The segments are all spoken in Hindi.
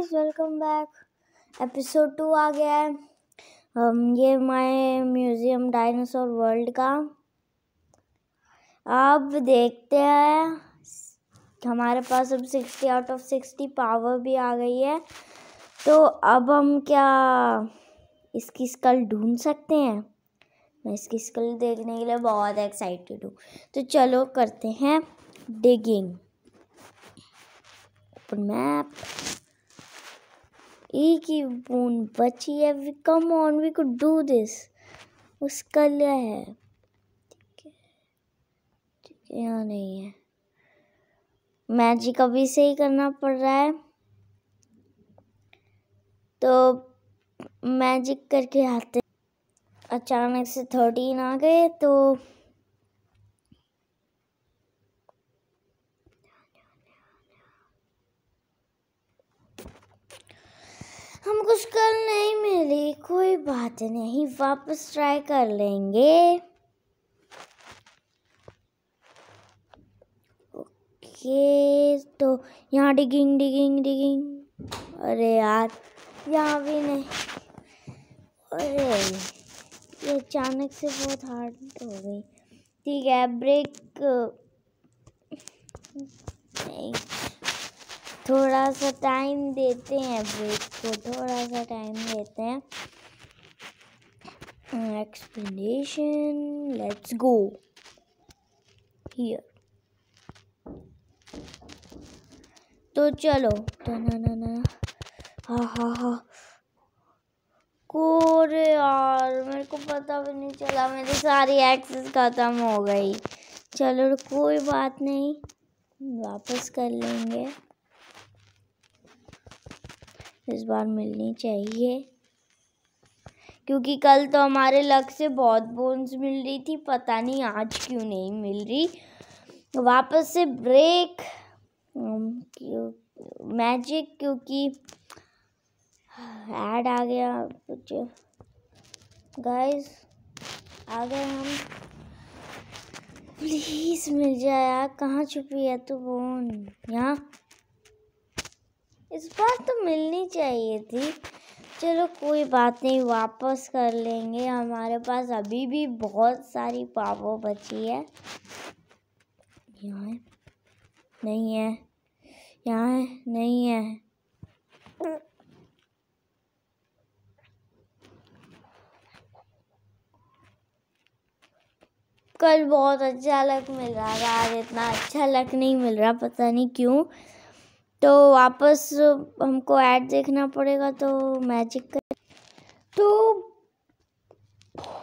guys welcome back episode two आ गया है um, ये माय म्यूज़ियम डायनासोर वर्ल्ड का अब देखते हैं हमारे पास अब sixty out of sixty power भी आ गई है तो अब हम क्या इसकी स्कल ढूंढ सकते हैं मैं इसकी स्कल देखने के लिए बहुत एक्साइटेड हूँ तो चलो करते हैं डिगिंग open map एक ही बूंद बची है we come on we could do this उसका लिया है ठीक है ठीक है यहाँ नहीं है मैजिक अभी से ही करना पड़ रहा है तो मैजिक करके आते अचानक से थर्टीन आ गए तो कुछ कल नहीं मिली कोई बात नहीं वापस ट्राई कर लेंगे ओके तो यहाँ डिगिंग डिगिंग डिगिंग अरे यार यहाँ भी नहीं अरे ये अचानक से बहुत हार्ड हो गई ठीक है ब्रेक नहीं थोड़ा सा टाइम देते हैं ब्रेक को थोड़ा सा टाइम देते हैं एक्सप्लेनेशन लेट्स गो हियर तो चलो तो ना ना ना हाँ हाँ को कोरे यार मेरे को पता भी नहीं चला मेरी सारी एक्सेस ख़त्म हो गई चलो कोई बात नहीं वापस कर लेंगे इस बार मिलनी चाहिए क्योंकि कल तो हमारे लक से बहुत बोन्स मिल रही थी पता नहीं आज क्यों नहीं मिल रही वापस से ब्रेक मैजिक um, क्योंकि ऐड आ गया कुछ गाइस आ गए हम प्लीज़ मिल जाए यार कहाँ छुपी है तू बोन यहाँ इस बार तो मिलनी चाहिए थी चलो कोई बात नहीं वापस कर लेंगे हमारे पास अभी भी बहुत सारी पावो बची है यहाँ है नहीं है यहाँ है नहीं है कल बहुत अच्छा लक मिल रहा था आज इतना अच्छा लक नहीं मिल रहा पता नहीं क्यों तो वापस हमको ऐड देखना पड़ेगा तो मैजिक कर तो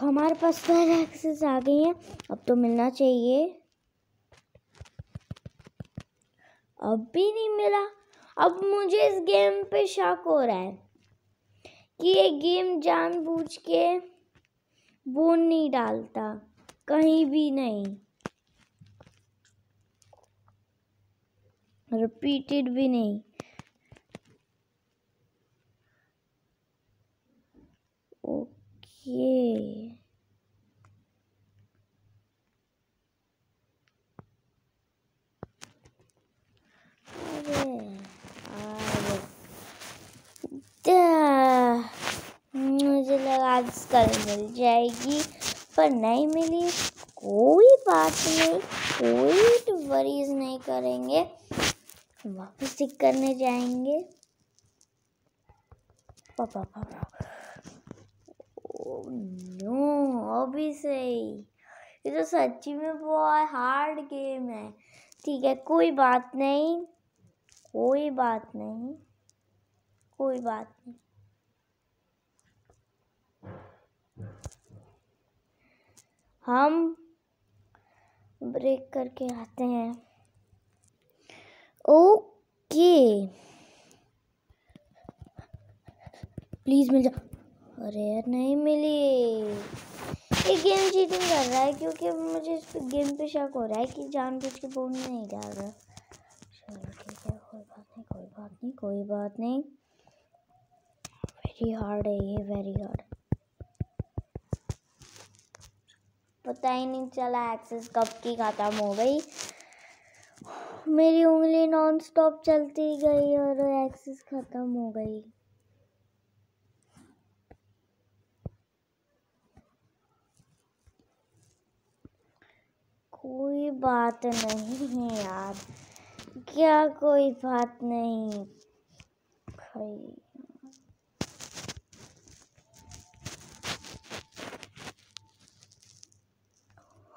हमारे पास सारे एक्सेस आ गई हैं अब तो मिलना चाहिए अब भी नहीं मिला अब मुझे इस गेम पे शक हो रहा है कि ये गेम जानबूझ के बोन नहीं डालता कहीं भी नहीं रिपीटेड भी नहीं ओके मुझे लगा कल मिल जाएगी पर नहीं मिली कोई बात नहीं कोई वरीज तो नहीं करेंगे वापस टिक करने जाएंगे पापा पापा नो अभी से ये तो सच्ची में बहुत हार्ड गेम है ठीक है कोई बात नहीं कोई बात नहीं कोई बात नहीं हम ब्रेक करके आते हैं ओके प्लीज़ मिल जा अरे यार नहीं मिली ये गेम चीटिंग कर रहा है क्योंकि मुझे इस गेम पे शक हो रहा है कि जान बुझ के बोल नहीं डाल रहा चलो ठीक है कोई बात नहीं कोई बात नहीं कोई बात नहीं वेरी हार्ड है ये वेरी हार्ड पता ही नहीं चला एक्सेस कब की ख़त्म हो गई मेरी उंगली नॉन स्टॉप चलती गई और एक्सेस ख़त्म हो गई कोई बात नहीं है यार क्या कोई बात नहीं खरी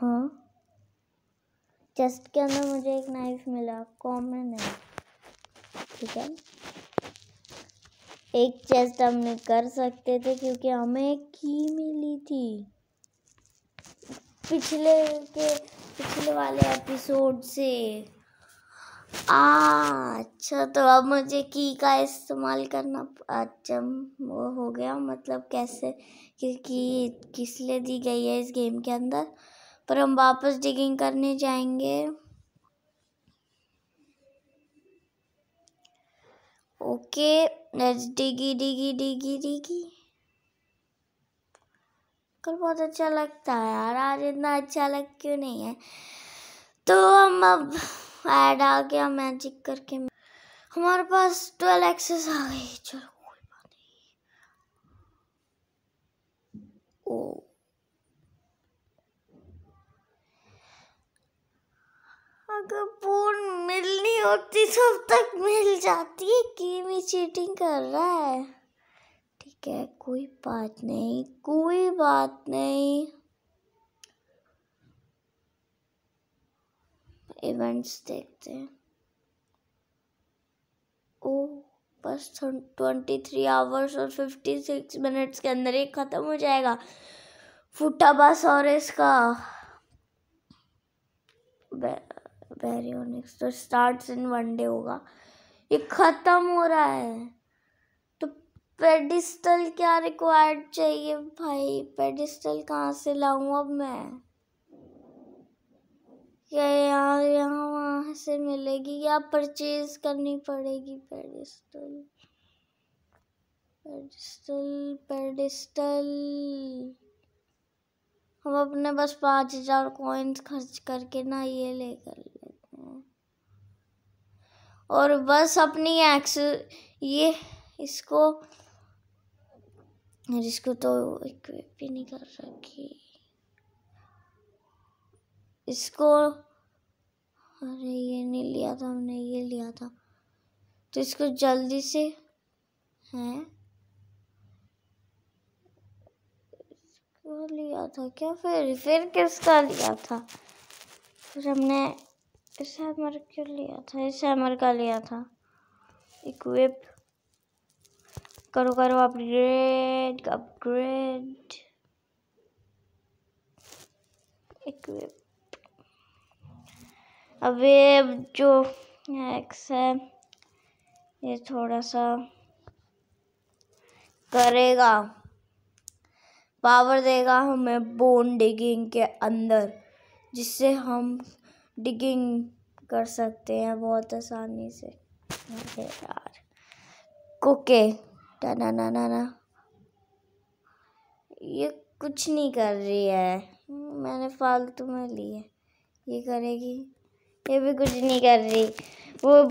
हाँ चेस्ट के अंदर मुझे एक नाइफ मिला कॉमन है ठीक है एक चेस्ट हमने कर सकते थे क्योंकि हमें की मिली थी पिछले के पिछले वाले एपिसोड से आ अच्छा तो अब मुझे की का इस्तेमाल करना अच्छा वो हो गया मतलब कैसे क्योंकि किस लिए दी गई है इस गेम के अंदर पर हम वापस डिगिंग करने जाएंगे ओके लेट्स डिगी डिगी डिगी डिगी कल बहुत अच्छा लगता है यार आज इतना अच्छा लग क्यों नहीं है तो हम अब ऐड आ गया मैजिक करके हमारे पास ट्वेल्व एक्सेस आ गई चलो पूर्ण मिलनी होती तब तक मिल जाती है कीमी चीटिंग कर रहा है ठीक है कोई बात नहीं कोई बात नहीं इवेंट्स देखते हैं ओ बस ट्वेंटी थ्री आवर्स और फिफ्टी सिक्स मिनट्स के अंदर ही ख़त्म हो जाएगा फुटा बस और इसका बैरियोनिक्स तो स्टार्ट इन वनडे होगा ये ख़त्म हो रहा है तो पेडिस्टल क्या रिक्वायर्ड चाहिए भाई पेडिस्टल कहाँ से लाऊं अब मैं क्या यहाँ यहाँ वहाँ से मिलेगी या परचेज करनी पड़ेगी पेडिस्टल पेडिस्टल पेडिस्टल हम अपने बस पाँच हज़ार कॉइन्स खर्च करके ना ये लेकर और बस अपनी एक्स ये इसको इसको तो इक्विप ही नहीं कर रखी इसको अरे ये नहीं लिया था हमने ये लिया था तो इसको जल्दी से है इसको लिया था क्या फिर फिर किसका लिया था फिर हमने इसे तो हमारे क्यों लिया था इसे हमारे का लिया था इक्विप करो करो अपग्रेड अपग्रेड इक्विप अब जो एक्स है ये थोड़ा सा करेगा पावर देगा हमें बोन डिगिंग के अंदर जिससे हम डिगिंग कर सकते हैं बहुत आसानी से यार कोके ना ना ना ना ये कुछ नहीं कर रही है मैंने फालतू में ली है ये करेगी ये भी कुछ नहीं कर रही वो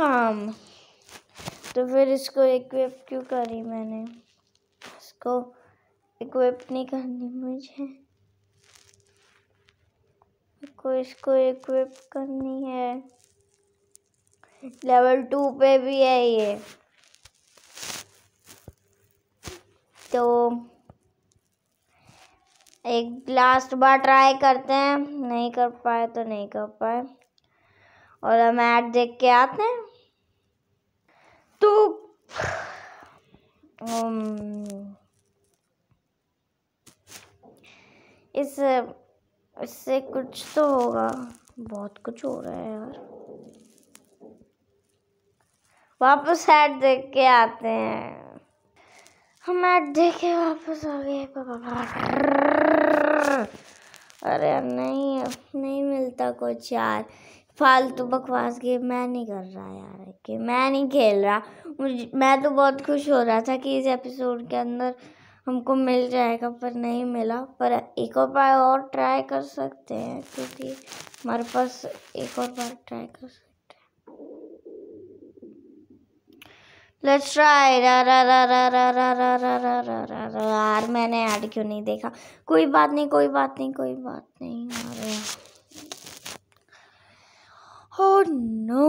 हाँ तो फिर इसको इक्विप क्यों करी मैंने इसको इक्विप नहीं करनी मुझे को इसको इक्विप करनी है लेवल टू पे भी है ये तो एक लास्ट बार ट्राई करते हैं नहीं कर पाए तो नहीं कर पाए और हम ऐड देख के आते हैं तो um, इस इससे कुछ तो होगा बहुत कुछ हो रहा है यार वापस ऐड देख के आते हैं हम ऐड देख के वापस आ गए अरे नहीं नहीं मिलता कुछ यार फालतू बकवास गेम मैं नहीं कर रहा यार कि मैं नहीं खेल रहा मुझे मैं तो बहुत खुश हो रहा था कि इस एपिसोड के अंदर हमको मिल जाएगा पर नहीं मिला पर एक और बार और ट्राई कर सकते हैं क्योंकि हमारे पास एक और बार ट्राई कर सकते हैं लेट्स ट्राई यार मैंने ऐड क्यों नहीं देखा कोई बात नहीं कोई बात नहीं कोई बात नहीं अरे ओह नो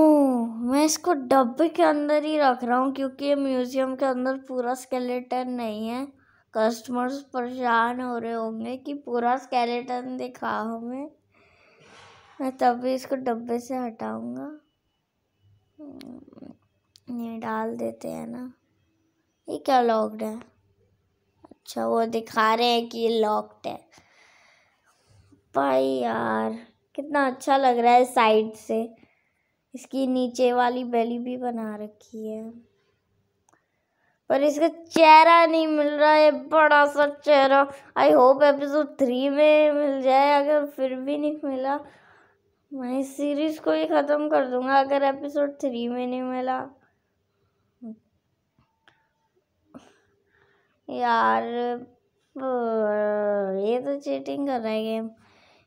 मैं इसको डब्बे के अंदर ही रख रहा हूँ क्योंकि ये म्यूज़ियम के अंदर पूरा स्केलेटन नहीं है कस्टमर्स परेशान हो रहे होंगे कि पूरा स्केलेटन दिखा हमें मैं तभी इसको डब्बे से हटाऊंगा हम्म, ये डाल देते हैं ना ये क्या लॉक्ड है अच्छा वो दिखा रहे हैं कि ये लॉक्ड है भाई यार कितना अच्छा लग रहा है साइड से इसकी नीचे वाली बेली भी बना रखी है पर इसका चेहरा नहीं मिल रहा है बड़ा सा चेहरा आई होप एपिसोड थ्री में मिल जाए अगर फिर भी नहीं मिला मैं इस सीरीज़ को ही ख़त्म कर दूंगा अगर एपिसोड थ्री में नहीं मिला यार ये तो चीटिंग कर रहा है गेम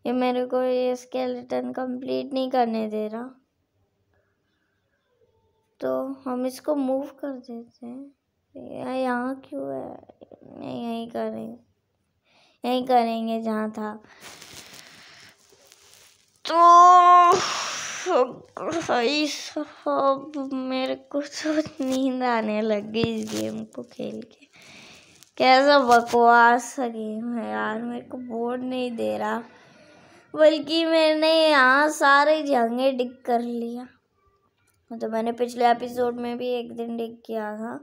ये मेरे को ये स्केलेटन कंप्लीट नहीं करने दे रहा तो हम इसको मूव कर देते हैं यहाँ क्यों है नहीं यहीं करेंगे यहीं करेंगे जहाँ था तो भाई सब मेरे को सोच तो नींद आने लग गई इस गेम को खेल के कैसा बकवास सा गेम है यार मेरे को बोर्ड नहीं दे रहा बल्कि मैंने यहाँ सारे जंगे डिग कर लिया तो मैंने पिछले एपिसोड में भी एक दिन डिग किया था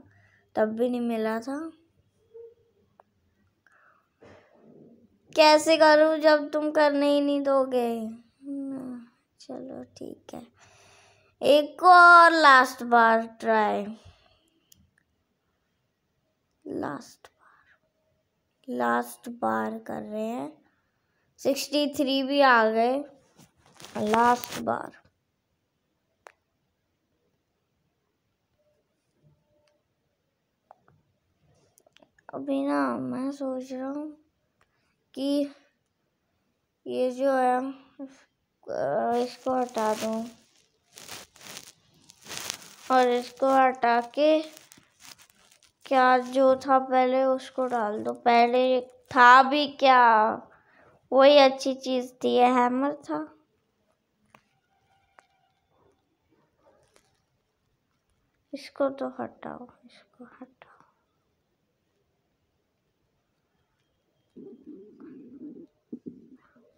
तब भी नहीं मिला था कैसे करूँ जब तुम करने ही नहीं दोगे चलो ठीक है एक और लास्ट बार ट्राई लास्ट बार लास्ट बार कर रहे हैं सिक्सटी थ्री भी आ गए लास्ट बार अभी ना मैं सोच रहा हूँ कि ये जो है इसको हटा दूँ और इसको हटा के क्या जो था पहले उसको डाल दो पहले था भी क्या वही अच्छी चीज़ थी है, हैमर था इसको तो हटाओ इसको हटा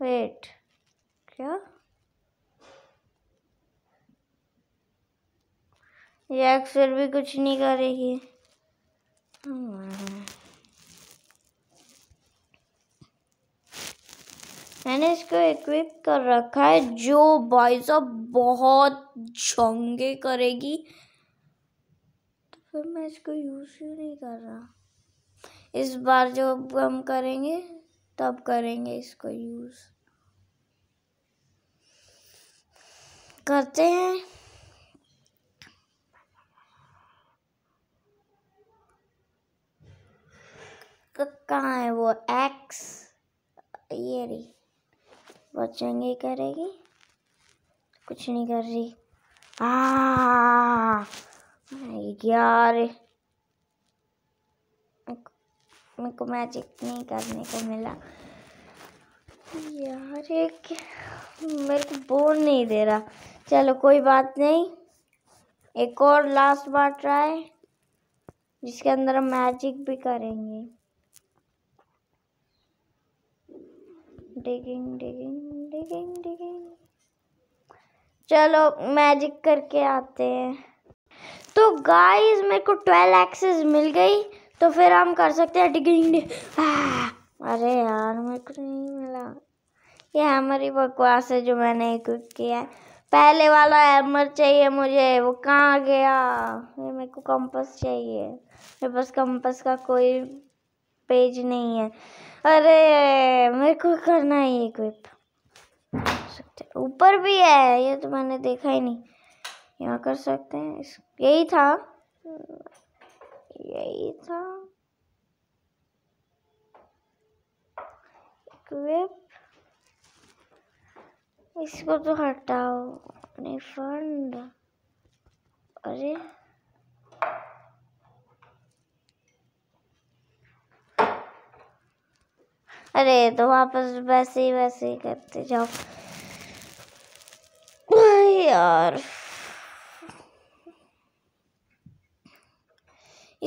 वेट क्या ये अक्सर भी कुछ नहीं करेगी मैंने इसको इक्विप कर रखा है जो बॉयज अब बहुत जंगे करेगी तो फिर मैं इसको यूज़ ही नहीं कर रहा इस बार जब हम करेंगे तब करेंगे इसको यूज़ करते हैं कहाँ है वो एक्स ये रही बचेंगे करेगी कुछ नहीं कर रही यार मेरे को मैजिक नहीं करने को मिला यार एक मेरे को बोल नहीं दे रहा चलो कोई बात नहीं एक और लास्ट बार ट्राई जिसके अंदर हम मैजिक भी करेंगे डिगिंग डिगिंग डिगिंग डिगिंग चलो मैजिक करके आते हैं तो गाइस मेरे को ट्वेल्व एक्सेस मिल गई तो फिर हम कर सकते हैं डिगिंग अरे यार मेरे को नहीं मिला ये हमारी बकवास है जो मैंने कुक किया है पहले वाला हैमर चाहिए मुझे वो कहाँ गया ये मेरे को कंपास चाहिए मेरे पास कंपास का कोई पेज नहीं है अरे मेरे को करना है ये क्विप ऊपर भी है ये तो मैंने देखा ही नहीं यहाँ कर सकते हैं यही था यही था क्विप इसको तो हटाओ अपने फंड अरे अरे तो वापस वैसे ही वैसे ही करते जाओ यार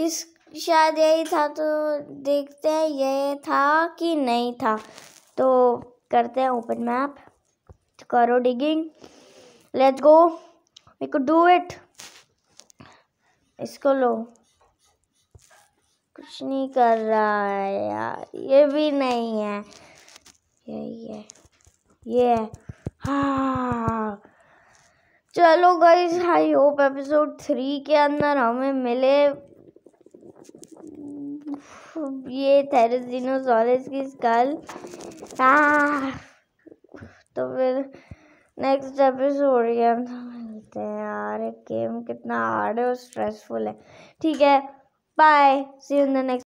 इस शायद यही था तो देखते हैं ये था कि नहीं था तो करते हैं ओपन मैप करो digging let's go we could do it इसको लो कुछ नहीं कर रहा है यार ये भी नहीं है ये ये ये हाँ चलो guys I hope episode three के अंदर हमें मिले ये थेरेसिनोसॉरस की स्कल हाँ तो फिर नेक्स्ट एपिसोड के हम मिलते हैं यार गेम कितना हार्ड है और स्ट्रेसफुल है ठीक है bye see you in the next